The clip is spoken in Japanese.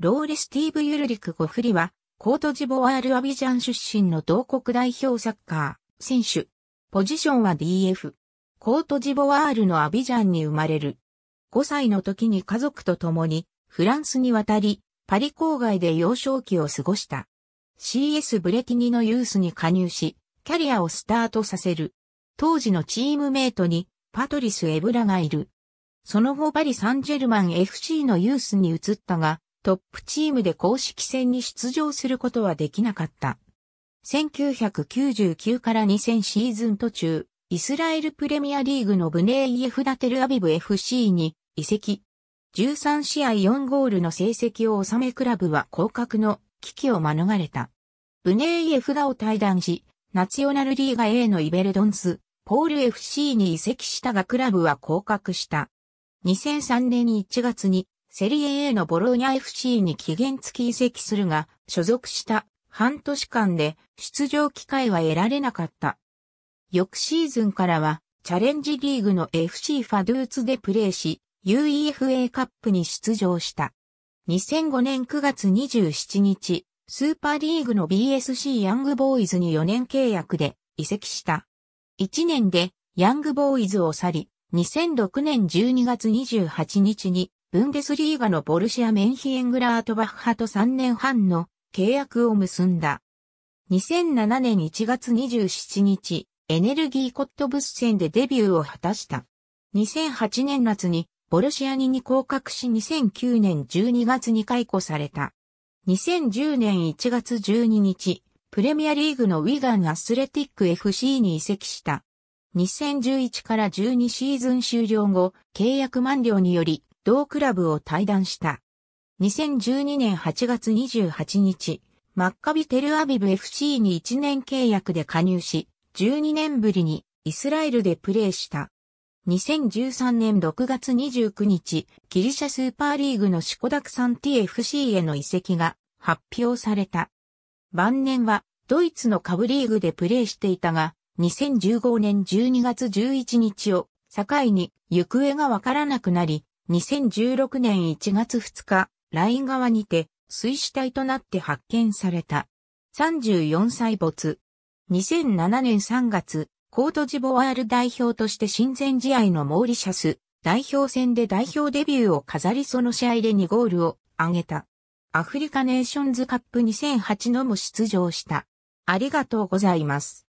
ローレ・スティーブ・ユルリク・ゴフリは、コートジボワール・アビジャン出身の同国代表サッカー、選手。ポジションは DF。コートジボワールのアビジャンに生まれる。5歳の時に家族と共に、フランスに渡り、パリ郊外で幼少期を過ごした。CS ブレティニのユースに加入し、キャリアをスタートさせる。当時のチームメイトに、パトリス・エブラがいる。その後パリ・サンジェルマン FC のユースに移ったが、トップチームで公式戦に出場することはできなかった。1999から2000シーズン途中、イスラエルプレミアリーグのブネイエフダテルアビブ FC に移籍。13試合4ゴールの成績を収めクラブは降格の危機を免れた。ブネイエフダを退団し、ナチオナルリーガ A のイベルドンス、ポール FC に移籍したがクラブは降格した。2003年1月にセリエ A のボローニャ FC に期限付き移籍するが、所属した半年間で出場機会は得られなかった。翌シーズンからは、チャレンジリーグの FC ファドゥーツでプレーし、UEFA カップに出場した。2005年9月27日、スーパーリーグの BSC ヤングボーイズに4年契約で移籍した。1年でヤングボーイズを去り、2006年12月28日にブンデスリーガのボルシア・メンヒエングラートバッハと3年半の契約を結んだ。2007年1月27日、エネルギーコットブス戦でデビューを果たした。2008年夏にボルシアに降格し2009年12月に解雇された。2010年1月12日、プレミアリーグのウィガンアスレティック FC に移籍した。2011から12シーズン終了後、契約満了により、同クラブを退団した。2012年8月28日、マッカビテルアビブ FC に1年契約で加入し、12年ぶりにイスラエルでプレーした。2013年6月29日、ギリシャスーパーリーグのシコダクサン TFC への移籍が発表された。晩年はドイツの下部リーグでプレーしていたが、2015年12月11日を境に行方がわからなくなり、2016年1月2日、ライン側にて水死体となって発見された。34歳没。2007年3月、コートジボワール代表として親善試合のモーリシャス代表戦で代表デビューを飾りその試合で2ゴールを挙げた。アフリカネーションズカップ2008のも出場した。ありがとうございます。